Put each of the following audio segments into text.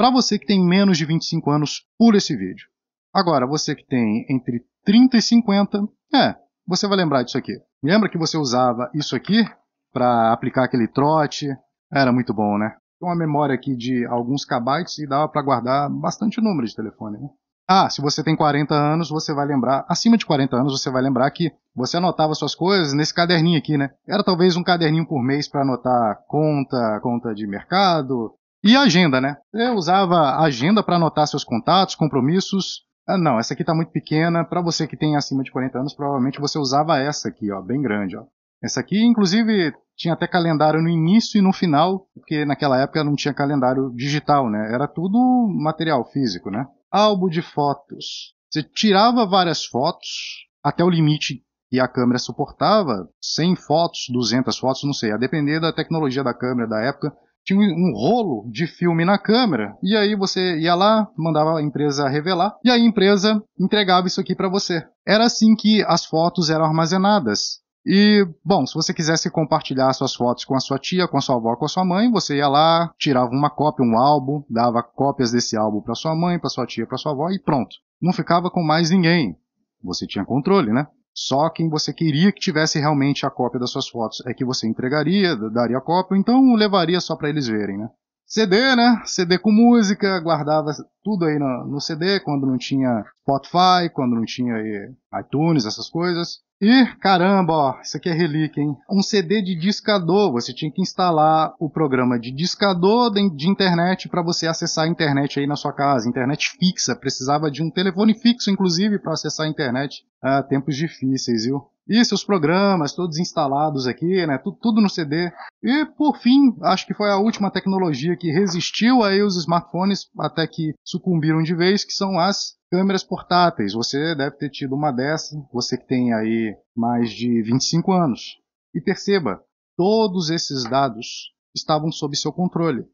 Para você que tem menos de 25 anos, pula esse vídeo. Agora, você que tem entre 30 e 50, é, você vai lembrar disso aqui. Lembra que você usava isso aqui para aplicar aquele trote? Era muito bom, né? Uma memória aqui de alguns kbytes e dava para guardar bastante número de telefone, né? Ah, se você tem 40 anos, você vai lembrar, acima de 40 anos, você vai lembrar que você anotava suas coisas nesse caderninho aqui, né? Era talvez um caderninho por mês para anotar conta, conta de mercado, e agenda, né? Eu usava agenda para anotar seus contatos, compromissos. Ah, não, essa aqui está muito pequena. Para você que tem acima de 40 anos, provavelmente você usava essa aqui, ó, bem grande, ó. Essa aqui, inclusive, tinha até calendário no início e no final, porque naquela época não tinha calendário digital, né? Era tudo material físico, né? Álbum de fotos. Você tirava várias fotos até o limite que a câmera suportava, 100 fotos, 200 fotos, não sei, a depender da tecnologia da câmera da época, tinha um rolo de filme na câmera, e aí você ia lá, mandava a empresa revelar, e a empresa entregava isso aqui para você. Era assim que as fotos eram armazenadas. E, bom, se você quisesse compartilhar suas fotos com a sua tia, com a sua avó, com a sua mãe, você ia lá, tirava uma cópia, um álbum, dava cópias desse álbum para sua mãe, para sua tia, para sua avó e pronto. Não ficava com mais ninguém. Você tinha controle, né? Só quem você queria que tivesse realmente a cópia das suas fotos é que você entregaria, daria a cópia, ou então levaria só para eles verem, né? CD, né? CD com música, guardava tudo aí no, no, CD, quando não tinha Spotify, quando não tinha iTunes, essas coisas. E, caramba, ó, isso aqui é relíquia, hein? Um CD de discador, você tinha que instalar o programa de discador de, de internet para você acessar a internet aí na sua casa, internet fixa, precisava de um telefone fixo, inclusive, para acessar a internet. Ah, tempos difíceis, viu? e seus programas todos instalados aqui, né? Tudo, tudo, no CD. E por fim, acho que foi a última tecnologia que resistiu aí os smartphones até que sucumbiram de vez, que são as câmeras portáteis. Você deve ter tido uma dessa, você que tem aí mais de 25 anos. E perceba, todos esses dados estavam sob seu controle.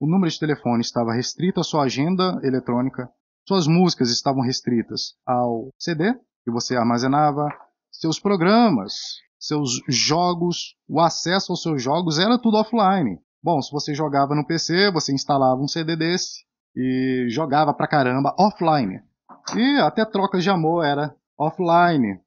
O número de telefone estava restrito à sua agenda eletrônica, suas músicas estavam restritas ao CD que você armazenava, seus programas, seus jogos, o acesso aos seus jogos era tudo offline. Bom, se você jogava no PC, você instalava um CD desse e jogava pra caramba offline. E até trocas de amor era offline,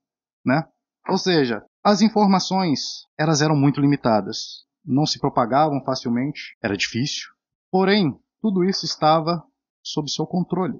né? Ou seja, as informações, elas eram muito limitadas, não se propagavam facilmente, era difícil. Porém, tudo isso estava sob seu controle.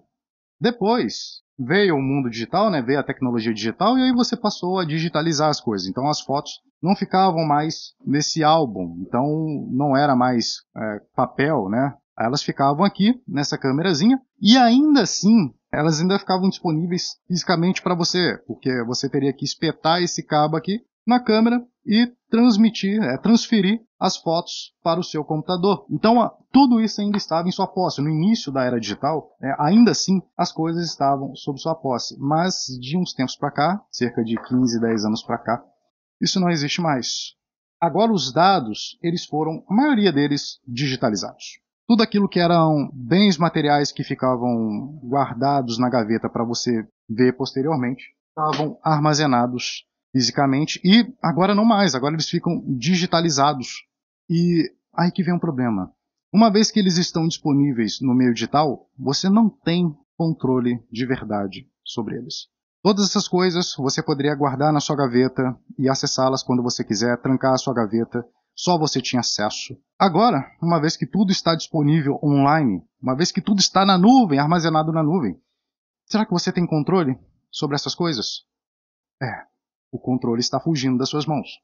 Depois, veio o mundo digital, né, veio a tecnologia digital e aí você passou a digitalizar as coisas. Então as fotos não ficavam mais nesse álbum, então não era mais é, papel, né? Elas ficavam aqui nessa câmerazinha e ainda assim elas ainda ficavam disponíveis fisicamente para você, porque você teria que espetar esse cabo aqui na câmera e transmitir, é, transferir as fotos para o seu computador. Então, tudo isso ainda estava em sua posse. No início da era digital, é, ainda assim, as coisas estavam sob sua posse. Mas de uns tempos para cá, cerca de 15, 10 anos para cá, isso não existe mais. Agora os dados, eles foram, a maioria deles, digitalizados. Tudo aquilo que eram bens materiais que ficavam guardados na gaveta para você ver posteriormente, estavam armazenados fisicamente e agora não mais, agora eles ficam digitalizados e aí que vem um problema. Uma vez que eles estão disponíveis no meio digital, você não tem controle de verdade sobre eles. Todas essas coisas você poderia guardar na sua gaveta e acessá-las quando você quiser, trancar a sua gaveta, só você tinha acesso. Agora, uma vez que tudo está disponível online, uma vez que tudo está na nuvem, armazenado na nuvem, será que você tem controle sobre essas coisas? É, o controle está fugindo das suas mãos.